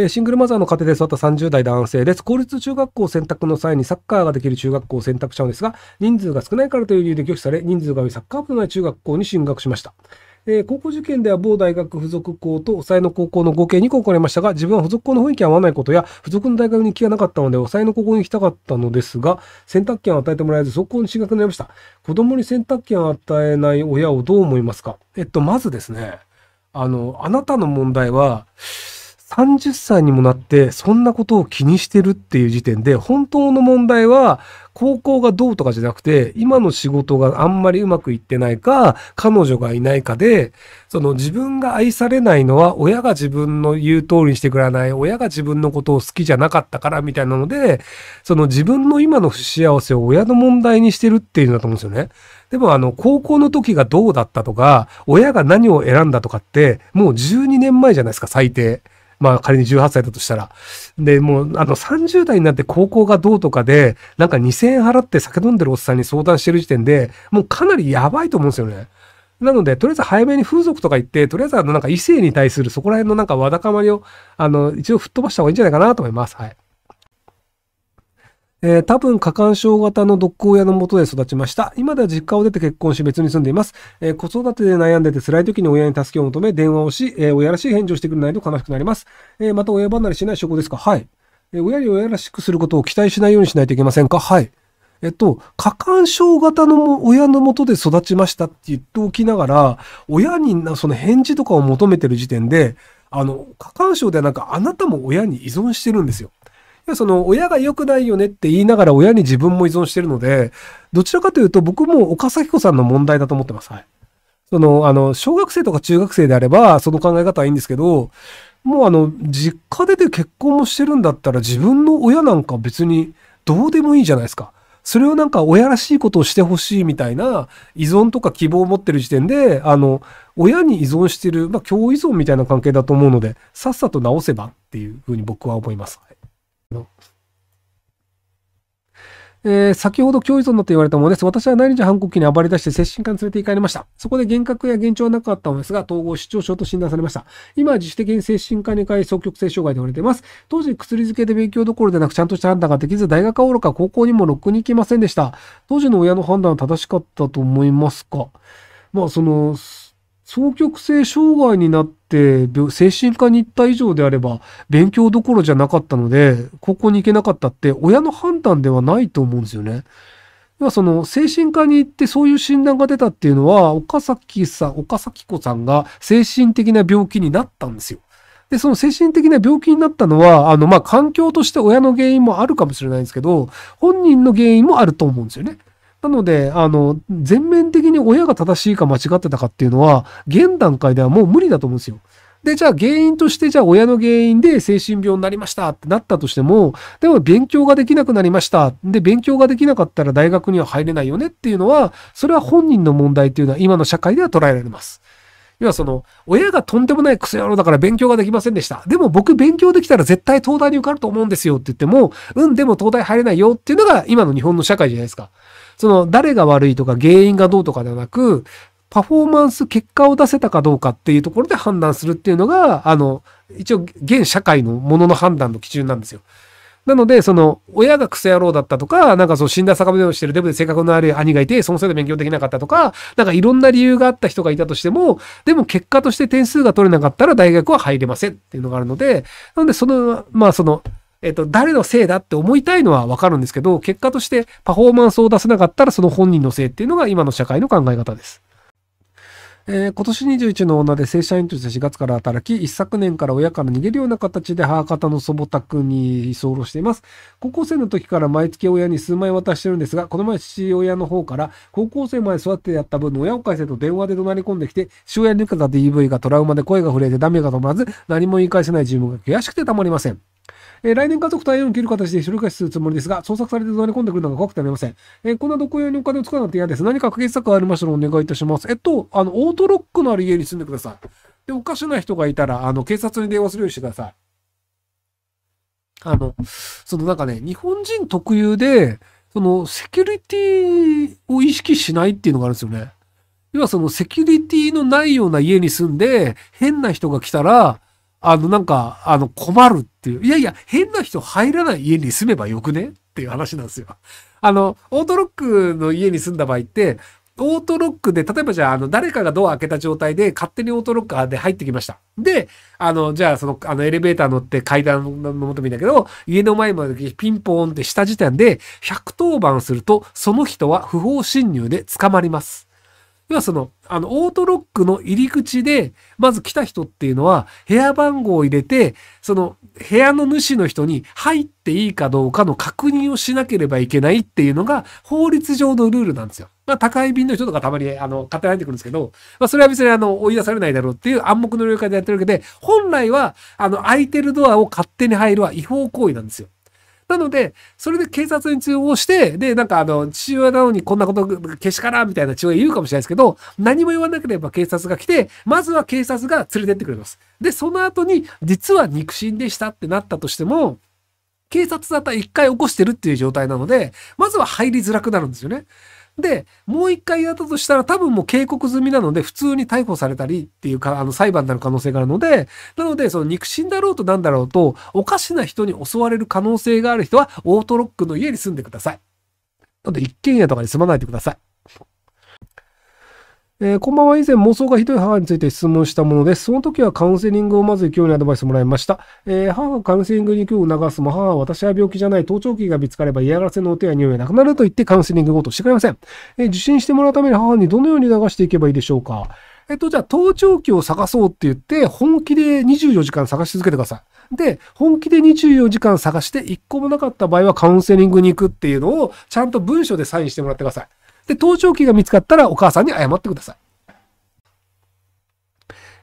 えシングルマザーの家庭で育った30代男性です。公立中学校選択の際にサッカーができる中学校を選択したのですが、人数が少ないからという理由で拒否され、人数が多いサッカー部のない中学校に進学しました。えー、高校受験では某大学附属校と抑えの高校の合計2校行われましたが、自分は付属校の雰囲気は合わないことや、付属の大学に行きがなかったので、抑えの高校に行きたかったのですが、選択権を与えてもらえず、速攻に進学になりました。子供に選択権を与えない親をどう思いますかえっと、まずですね、あの、あなたの問題は、30歳にもなってそんなことを気にしてるっていう時点で本当の問題は高校がどうとかじゃなくて今の仕事があんまりうまくいってないか彼女がいないかでその自分が愛されないのは親が自分の言う通りにしてくれない親が自分のことを好きじゃなかったからみたいなのでその自分の今の不幸せを親の問題にしてるっていうんだと思うんですよね。でもあの高校の時がどうだったとか親が何を選んだとかってもう12年前じゃないですか最低。まあ仮に18歳だとしたら。で、もうあの30代になって高校がどうとかで、なんか2000円払って酒飲んでるおっさんに相談してる時点で、もうかなりやばいと思うんですよね。なので、とりあえず早めに風俗とか行って、とりあえずあのなんか異性に対するそこら辺のなんかわだかまりを、あの、一応吹っ飛ばした方がいいんじゃないかなと思います。はい。えー、多分過干渉型の毒行屋のもとで育ちました。今では実家を出て結婚し別に住んでいます。えー、子育てで悩んでて辛い時に親に助けを求め電話をし、えー、親らしい返事をしてくれないと悲しくなります。えまた親離れしない証拠ですかはい。え親に親らしくすることを期待しないようにしないといけませんかはい。えっと、過干渉型の親のもとで育ちましたって言っておきながら、親になその返事とかを求めてる時点で、あの、過干渉ではなくあなたも親に依存してるんですよ。やその親が良くないよねって言いながら親に自分も依存してるので、どちらかというと僕も岡崎子さんの問題だと思ってます。はい。その、あの、小学生とか中学生であれば、その考え方はいいんですけど、もうあの、実家でで結婚もしてるんだったら自分の親なんか別にどうでもいいじゃないですか。それをなんか親らしいことをしてほしいみたいな依存とか希望を持ってる時点で、あの、親に依存してる、まあ、共依存みたいな関係だと思うので、さっさと直せばっていうふうに僕は思います。ど。えー、先ほど共依存だと言われたものです。私は何日反抗期に暴れ出して精神科に連れて行かれました。そこで幻覚や幻聴はなかったのですが、統合失調症と診断されました。今は自主的に精神科に通い、双極性障害で言われています。当時、薬漬けで勉強どころでなく、ちゃんとした判断ができず、大学はおろか高校にもろくに行きませんでした。当時の親の判断は正しかったと思いますかまあ、その、双極性障害になって精神科に行った以上であれば勉強どころじゃなかったので高校に行けなかったって親の判断ではないと思うんですよね。要はその精神科に行ってそういう診断が出たっていうのは岡崎さん、岡崎子さんが精神的な病気になったんですよ。で、その精神的な病気になったのは、あの、ま環境として親の原因もあるかもしれないんですけど、本人の原因もあると思うんですよね。なので、あの、全面的に親が正しいか間違ってたかっていうのは、現段階ではもう無理だと思うんですよ。で、じゃあ原因として、じゃあ親の原因で精神病になりましたってなったとしても、でも勉強ができなくなりました。で、勉強ができなかったら大学には入れないよねっていうのは、それは本人の問題っていうのは今の社会では捉えられます。要はその、親がとんでもないクソ野郎だから勉強ができませんでした。でも僕勉強できたら絶対東大に受かると思うんですよって言っても、うん、でも東大入れないよっていうのが今の日本の社会じゃないですか。その誰が悪いとか原因がどうとかではなく、パフォーマンス、結果を出せたかどうかっていうところで判断するっていうのが、あの、一応、現社会のものの判断の基準なんですよ。なので、その、親がクソ野郎だったとか、なんかその死んだ坂をしてるデブで性格のある兄がいて、そのせいで勉強できなかったとか、なんかいろんな理由があった人がいたとしても、でも結果として点数が取れなかったら大学は入れませんっていうのがあるので、なので、その、まあその、えっと、誰のせいだって思いたいのはわかるんですけど、結果としてパフォーマンスを出せなかったらその本人のせいっていうのが今の社会の考え方です。えー、今年21の女で正社員として4月から働き、一昨年から親から逃げるような形で母方の祖母宅に居候しています。高校生の時から毎月親に数枚渡してるんですが、この前父親の方から、高校生まで育ててやった分親を返せと電話で怒鳴り込んできて、父親に抜けた DV がトラウマで声が震えてダメが止まらず、何も言い返せない自分が悔しくてたまりません。えー、来年家族と縁を切る形で一人暮らしするつもりですが、捜索されて座り込んでくるのが怖くてありません。えー、こんな毒用にお金を使うなんて嫌です。何か解決策がありましたらお願いいたします。えっと、あの、オートロックのある家に住んでください。で、おかしな人がいたら、あの、警察に電話するようにしてください。あの、そのなんかね、日本人特有で、その、セキュリティを意識しないっていうのがあるんですよね。要はそのセキュリティのないような家に住んで、変な人が来たら、あの、なんか、あの、困るっていう。いやいや、変な人入らない家に住めばよくねっていう話なんですよ。あの、オートロックの家に住んだ場合って、オートロックで、例えばじゃあ、あの、誰かがドア開けた状態で、勝手にオートロッカーで入ってきました。で、あの、じゃあ、その、あの、エレベーター乗って階段のもと見んだけど、家の前までピンポーンって下時点で、110番すると、その人は不法侵入で捕まります。要はその、あの、オートロックの入り口で、まず来た人っていうのは、部屋番号を入れて、その、部屋の主の人に入っていいかどうかの確認をしなければいけないっていうのが、法律上のルールなんですよ。まあ、高い便の人とかたまに、あの、勝手に入ってくるんですけど、まあ、それは別に、あの、追い出されないだろうっていう暗黙の了解でやってるわけで、本来は、あの、空いてるドアを勝手に入るは違法行為なんですよ。なので、それで警察に通報して、で、なんかあの、父親なのにこんなことけしからんみたいな父親言うかもしれないですけど、何も言わなければ警察が来て、まずは警察が連れてってくれます。で、その後に、実は肉親でしたってなったとしても、警察だったら一回起こしてるっていう状態なので、まずは入りづらくなるんですよね。で、もう一回やったとしたら多分もう警告済みなので、普通に逮捕されたりっていうか、あの裁判になる可能性があるので、なので、その肉親だろうとなんだろうと、おかしな人に襲われる可能性がある人は、オートロックの家に住んでください。なので、一軒家とかに住まないでください。えー、こんばんは。以前妄想がひどい母について質問したものです。その時はカウンセリングをまず行くにアドバイスもらいました。えー、母がカウンセリングに行くよ促すも、母は私は病気じゃない、盗聴器が見つかれば嫌がらせのお手や匂いがなくなると言ってカウンセリングごとしてくれません。えー、受診してもらうために母にどのように流していけばいいでしょうか。えっと、じゃあ、盗聴器を探そうって言って、本気で24時間探し続けてください。で、本気で24時間探して、1個もなかった場合はカウンセリングに行くっていうのを、ちゃんと文書でサインしてもらってください。で、盗聴器が見つかったらお母さんに謝ってください。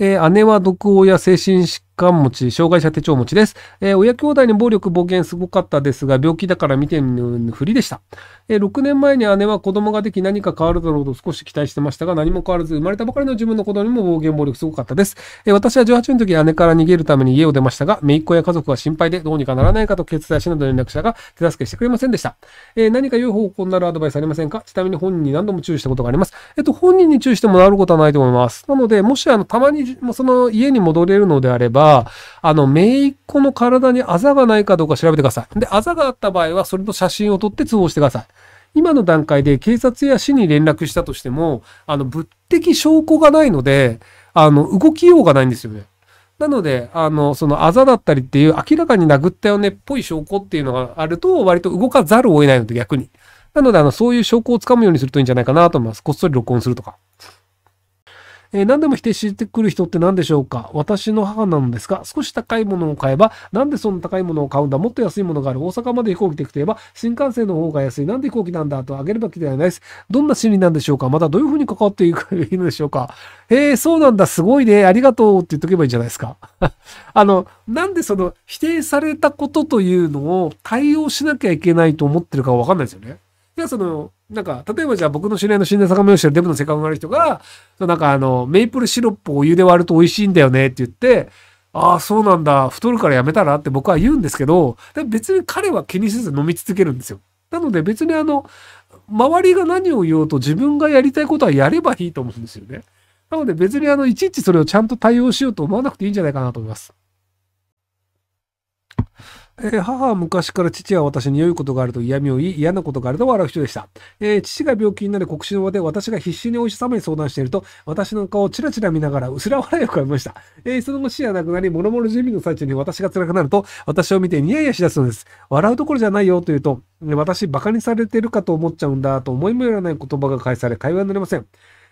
えー、姉は毒親、精神疾官持ち、障害者手帳持ちです。えー、親兄弟に暴力、暴言すごかったですが、病気だから見てのふりでした。えー、6年前に姉は子供ができ何か変わるだろうと少し期待してましたが、何も変わらず、生まれたばかりの自分の子供にも暴言、暴力すごかったです。えー、私は18の時、姉から逃げるために家を出ましたが、姪っ子や家族は心配でどうにかならないかと決断しなど連絡者が手助けしてくれませんでした。え何か良い方向になるアドバイスありませんかちなみに本人に何度も注意したことがあります。えっと、本人に注意してもなることはないと思います。なので、もしあの、たまに、その家に戻れるのであれば、あの、姪っ子の体にあざがないかどうか調べてください。で、あざがあった場合は、それの写真を撮って通報してください。今の段階で警察や市に連絡したとしても、あの、物的証拠がないので、あの、動きようがないんですよね。なので、あの、そのあざだったりっていう明らかに殴ったよねっぽい証拠っていうのがあると、割と動かざるを得ないので逆に。なので、あの、そういう証拠をつかむようにするといいんじゃないかなと思います。こっそり録音するとか。えー、何でも否定してくる人って何でしょうか私の母なのですが、少し高いものを買えば、なんでそんな高いものを買うんだもっと安いものがある。大阪まで飛行機で行くといえば、新幹線の方が安い。なんで飛行機なんだとあげるべきではないです。どんな心理なんでしょうかまたどういうふうに関わっていくいいのでしょうかえー、そうなんだ。すごいね。ありがとうって言っとけばいいんじゃないですか。あの、なんでその否定されたことというのを対応しなきゃいけないと思ってるかわかんないですよね。いや、その、なんか、例えばじゃあ僕の知り合いの死んだ坂本てるデブの世界のある人が、なんかあの、メイプルシロップをお湯で割ると美味しいんだよねって言って、ああ、そうなんだ、太るからやめたらって僕は言うんですけど、別に彼は気にせず飲み続けるんですよ。なので別にあの、周りが何を言おうと自分がやりたいことはやればいいと思うんですよね。なので別にあの、いちいちそれをちゃんと対応しようと思わなくていいんじゃないかなと思います。えー、母は昔から父は私に良いことがあると嫌味を言い、嫌なことがあると笑う人でした。えー、父が病気になり告知の場で私が必死にお医者様に相談していると、私の顔をチラチラ見ながら薄ら笑いを浮かべました。えー、その後死はなくなり、諸々準備の最中に私が辛くなると、私を見てニヤニヤしだすのです。笑うところじゃないよというと、私バカにされてるかと思っちゃうんだと思いもよらない言葉が返され、会話になりません。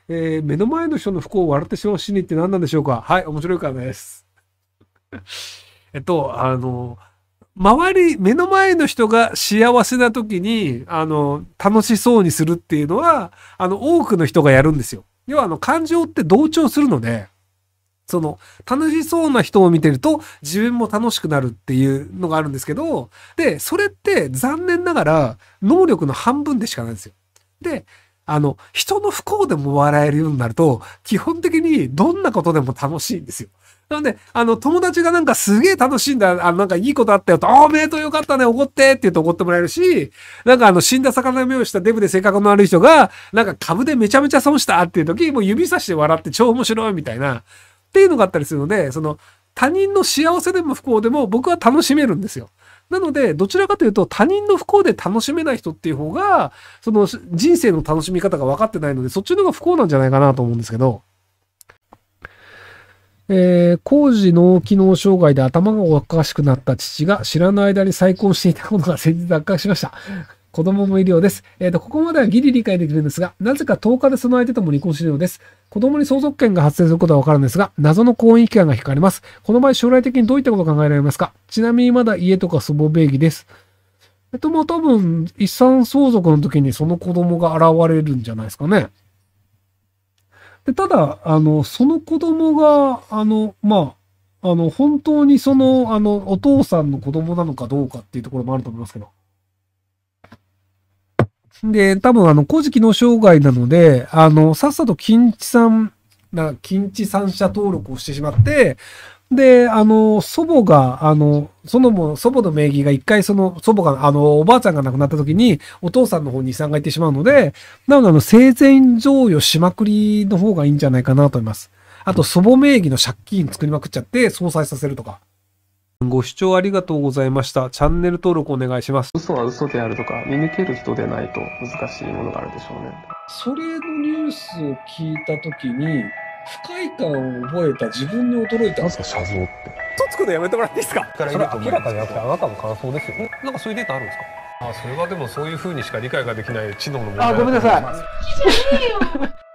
えー、目の前の人の不幸を笑ってしまう心理って何なんでしょうかはい、面白いからです。えっと、あの、周り、目の前の人が幸せな時に、あの、楽しそうにするっていうのは、あの、多くの人がやるんですよ。要は、あの、感情って同調するので、その、楽しそうな人を見てると、自分も楽しくなるっていうのがあるんですけど、で、それって残念ながら、能力の半分でしかないんですよ。で、あの、人の不幸でも笑えるようになると、基本的にどんなことでも楽しいんですよ。なんで、あの、友達がなんかすげえ楽しんだ、あの、なんかいいことあったよと、おお、メイトよかったね、怒ってって言うと怒ってもらえるし、なんかあの、死んだ魚の目をしたデブで性格の悪い人が、なんか株でめちゃめちゃ損したっていう時、もう指さして笑って超面白いみたいな、っていうのがあったりするので、その、他人の幸せでも不幸でも僕は楽しめるんですよ。なので、どちらかというと、他人の不幸で楽しめない人っていう方が、その人生の楽しみ方が分かってないので、そっちの方が不幸なんじゃないかなと思うんですけど。えー、工事脳機能障害で頭がおかしくなった父が知らぬ間に再婚していたことが先日悪化しました。子供もいるようです。えっ、ー、と、ここまではギリ理解できるんですが、なぜか10日でその相手とも離婚しているようです。子供に相続権が発生することはわかるんですが、謎の婚姻期間が引かれます。この場合将来的にどういったことが考えられますかちなみにまだ家とか祖母名義です。えっと、まあ、多分、遺産相続の時にその子供が現れるんじゃないですかね。で、ただ、あの、その子供が、あの、まあ、あの、本当にその、あの、お父さんの子供なのかどうかっていうところもあると思いますけど。で、多分、あの、古事記の生涯なので、あの、さっさと金地さん、な、金地三者登録をしてしまって、で、あの、祖母が、あの、そのも、祖母の名義が一回その、祖母が、あの、おばあちゃんが亡くなった時に、お父さんの方に遺産が行ってしまうので、なので、あの、生前贈与しまくりの方がいいんじゃないかなと思います。あと、祖母名義の借金作りまくっちゃって、相殺させるとか。ご視聴ありがとうございました。チャンネル登録お願いします。嘘は嘘であるとか、見抜ける人でないと難しいものがあるでしょうね。それのニュースを聞いた時に、不快感を覚えた自分に驚いたんですか写像ってとつくのやめてもらっていいですかそれ明らかじゃなくてあなたの感想ですよねなんかそういうデータあるんですかあそれはでもそういうふうにしか理解ができない知能の問題あごめんなさい